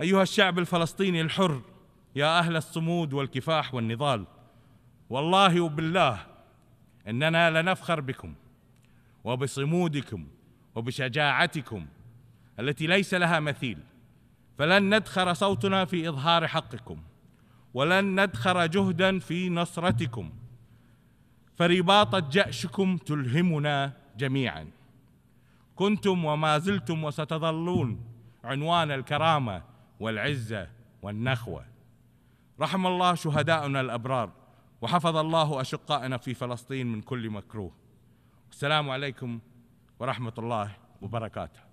ايها الشعب الفلسطيني الحر يا اهل الصمود والكفاح والنضال والله وبالله اننا لنفخر بكم وبصمودكم وبشجاعتكم التي ليس لها مثيل فلن ندخر صوتنا في اظهار حقكم ولن ندخر جهدا في نصرتكم فرباطه جاشكم تلهمنا جميعا كنتم وما زلتم وستظلون عنوان الكرامه والعزة والنخوة رحم الله شهداؤنا الأبرار وحفظ الله أشقائنا في فلسطين من كل مكروه السلام عليكم ورحمة الله وبركاته